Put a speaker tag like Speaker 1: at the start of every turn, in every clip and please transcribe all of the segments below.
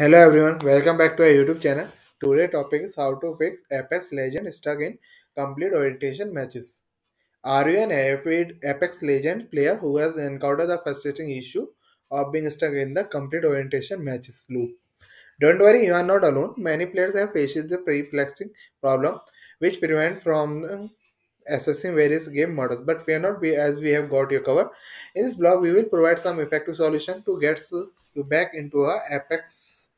Speaker 1: Hello everyone, welcome back to our YouTube channel. Today topic is how to fix Apex Legend stuck in complete orientation matches. Are you an Apex Legend player who has encountered the frustrating issue of being stuck in the complete orientation matches loop? Don't worry, you are not alone. Many players have faced the perplexing problem which prevent from um, assessing various game models but we are not we as we have got you covered. In this blog we will provide some effective solution to get you back into a Apex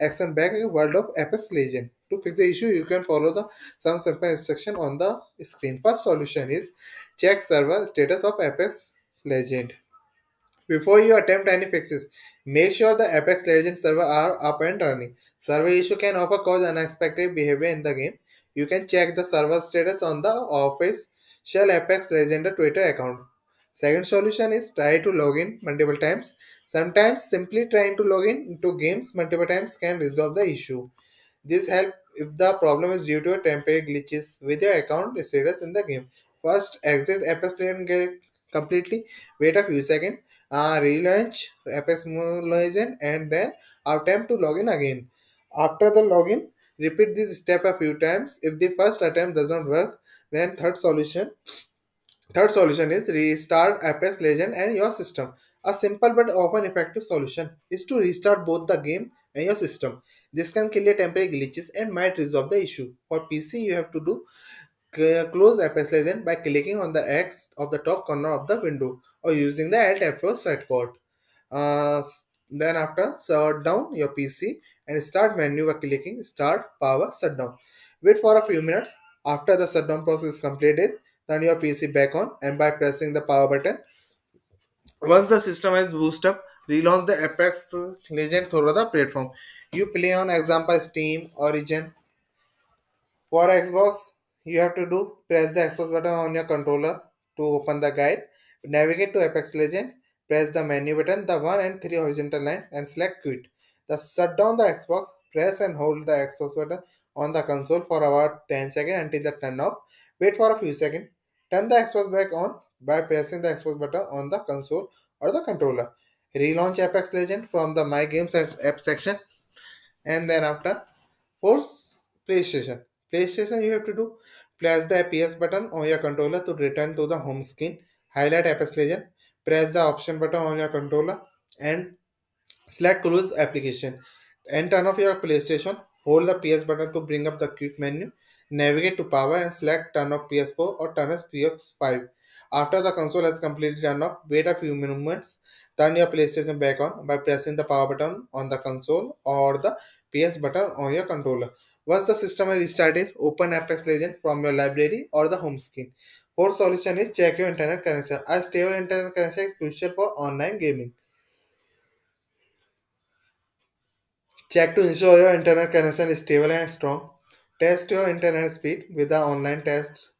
Speaker 1: action back a world of Apex Legend. To fix the issue, you can follow the some simple instruction on the screen. First solution is check server status of Apex Legend. Before you attempt any fixes, make sure the Apex Legend server are up and running. Server issue can often cause unexpected behavior in the game. You can check the server status on the office Shell Apex Legend Twitter account. Second solution is try to log in multiple times. Sometimes simply trying to log in into games multiple times can resolve the issue. This help if the problem is due to temporary glitches with your account status in the game. First, exit Apex Legends completely. Wait a few seconds. Uh, relaunch Apex Legends and then attempt to log in again. After the login, repeat this step a few times. If the first attempt doesn't work, then third solution Third solution is restart Apex Legend and your system. A simple but often effective solution is to restart both the game and your system. This can clear temporary glitches and might resolve the issue. For PC, you have to do close Apex Legend by clicking on the X of the top corner of the window or using the Alt F4 shortcut. Uh, then after shut down your PC and start menu by clicking start power shutdown. Wait for a few minutes after the shutdown process is completed turn your PC back on and by pressing the power button. Once the system has booted up, relaunch the Apex Legend through the platform. You play on example Steam, Origin. For Xbox, you have to do press the Xbox button on your controller to open the guide. Navigate to Apex Legends, press the menu button, the 1 and 3 horizontal line and select quit. The shut down the Xbox, press and hold the Xbox button on the console for about 10 seconds until the turn off. Wait for a few seconds Turn the Xbox back on by pressing the Xbox button on the console or the controller. Relaunch Apex Legend from the My Games app section and then after force PlayStation. PlayStation you have to do press the PS button on your controller to return to the home screen. Highlight Apex Legend. Press the option button on your controller and select close application and turn off your PlayStation. Hold the PS button to bring up the quick menu. Navigate to power and select turn off PS4 or turn off PS5. After the console has completely turned off, wait a few moments. Turn your PlayStation back on by pressing the power button on the console or the PS button on your controller. Once the system has restarted, open Apex Legends from your library or the home screen. Fourth solution is check your internet connection. A stable internet connection is crucial for online gaming. Check to ensure your internet connection is stable and strong. Test your internet speed with the online tests.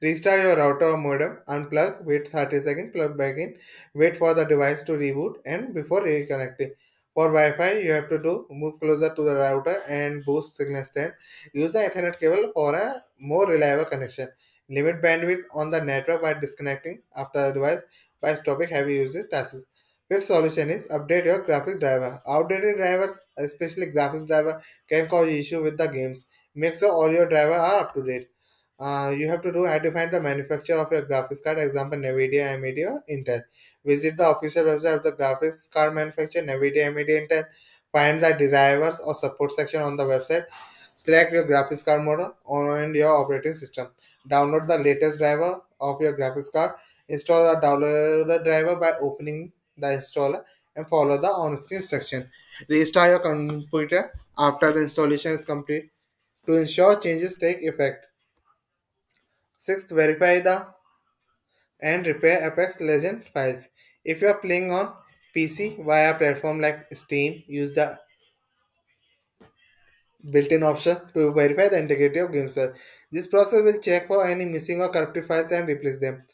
Speaker 1: Restart your router or modem, unplug, wait 30 seconds, plug back in, wait for the device to reboot and before reconnecting. For Wi-Fi, you have to do move closer to the router and boost signal strength. Use the Ethernet cable for a more reliable connection. Limit bandwidth on the network by disconnecting after the device by stopping heavy usage tasks. Fifth solution is update your graphics driver. Outdated drivers, especially graphics driver, can cause issue with the games. Make sure all your driver are up to date. Uh, you have to do identify the manufacturer of your graphics card, example NVIDIA, AMD, Intel. Visit the official website of the graphics card manufacturer, NVIDIA, AMD, Intel. Find the drivers or support section on the website. Select your graphics card model and your operating system. Download the latest driver of your graphics card. Install the downloaded driver by opening the installer and follow the on-screen instruction. Restart your computer after the installation is complete to ensure changes take effect. Sixth, verify the and repair Apex Legend files. If you are playing on PC via platform like Steam, use the built-in option to verify the integrity of game server. This process will check for any missing or corrupted files and replace them.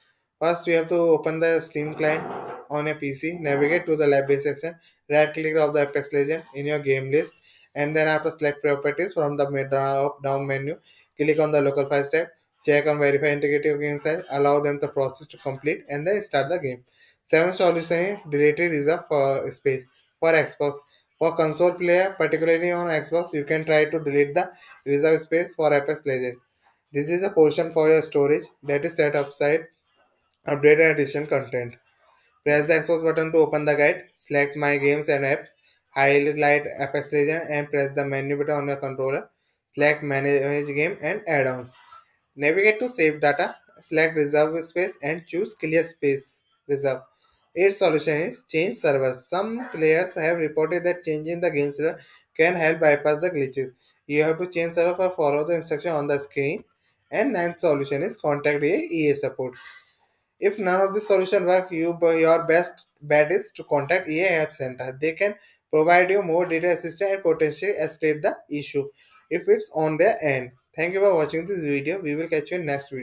Speaker 1: First, you have to open the Steam client on a PC, navigate to the library section, right click of the Apex Legend in your game list and then after select properties from the drop down menu, click on the local files tab, check and verify integrity of game size, allow them the process to complete and then start the game. Seventh solution is deleted reserve for space for Xbox. For console player, particularly on Xbox, you can try to delete the reserve space for Apex Legend. This is a portion for your storage that is set aside updated edition content. Press the Xbox button to open the guide. Select My Games and Apps. Highlight Apex Legends and press the menu button on your controller. Select Manage Game and Add-ons. Navigate to Save Data. Select Reserve Space and choose Clear Space Reserve. Its solution is change servers. Some players have reported that changing the game server can help bypass the glitches. You have to change server or follow the instruction on the screen. And ninth solution is contact EA support. If none of the solution work, you your best bet is to contact EA Help Center. They can provide you more data assistance and potentially escape the issue if it's on their end. Thank you for watching this video. We will catch you in next video.